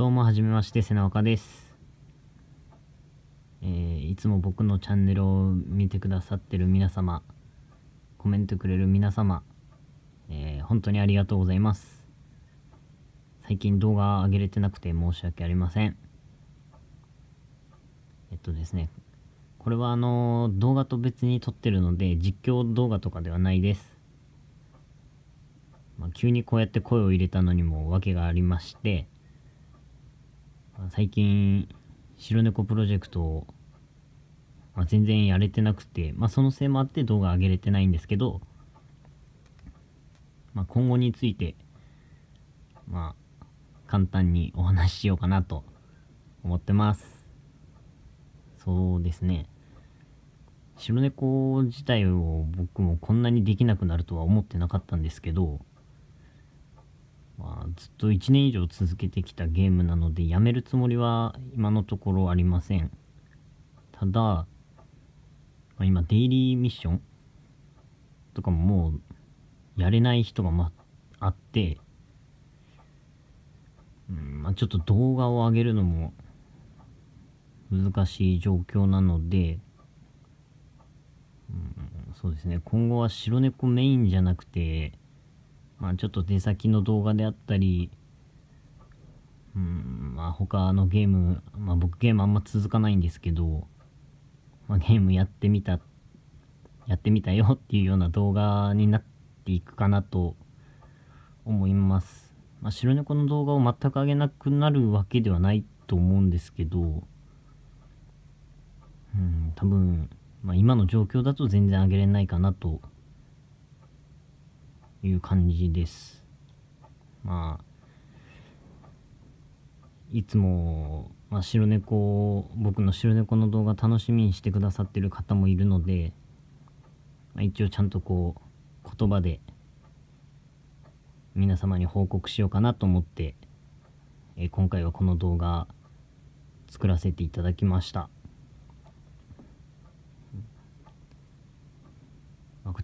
どうも、はじめまして、瀬名岡です。えー、いつも僕のチャンネルを見てくださってる皆様、コメントくれる皆様、えー、本当にありがとうございます。最近動画上げれてなくて申し訳ありません。えっとですね、これはあの、動画と別に撮ってるので、実況動画とかではないです。まあ、急にこうやって声を入れたのにも訳がありまして、最近、白猫プロジェクトを、まあ、全然やれてなくて、まあ、そのせいもあって動画上げれてないんですけど、まあ、今後について、まあ、簡単にお話ししようかなと思ってます。そうですね。白猫自体を僕もこんなにできなくなるとは思ってなかったんですけど、まあ、ずっと1年以上続けてきたゲームなのでやめるつもりは今のところありませんただ、まあ、今デイリーミッションとかももうやれない人が、ま、あってうんまあ、ちょっと動画を上げるのも難しい状況なので、うん、そうですね今後は白猫メインじゃなくてまあ、ちょっと出先の動画であったり、うん、まあ、他のゲーム、まあ、僕ゲームあんま続かないんですけど、まあ、ゲームやってみた、やってみたよっていうような動画になっていくかなと思います。まあ、白猫の動画を全く上げなくなるわけではないと思うんですけど、うん、多分、まあ、今の状況だと全然上げれないかなという感じです。まあ、いつも、まあ、白猫、僕の白猫の動画楽しみにしてくださってる方もいるので、まあ、一応ちゃんとこう、言葉で皆様に報告しようかなと思って、えー、今回はこの動画作らせていただきました。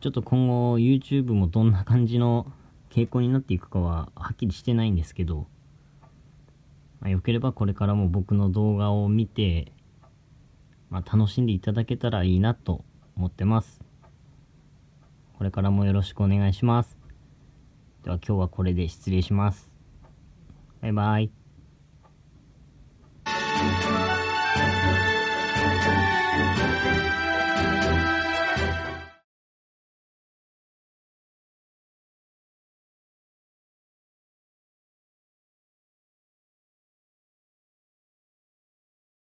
ちょっと今後 YouTube もどんな感じの傾向になっていくかははっきりしてないんですけど、まあ、よければこれからも僕の動画を見て、まあ、楽しんでいただけたらいいなと思ってます。これからもよろしくお願いします。では今日はこれで失礼します。バイバイ。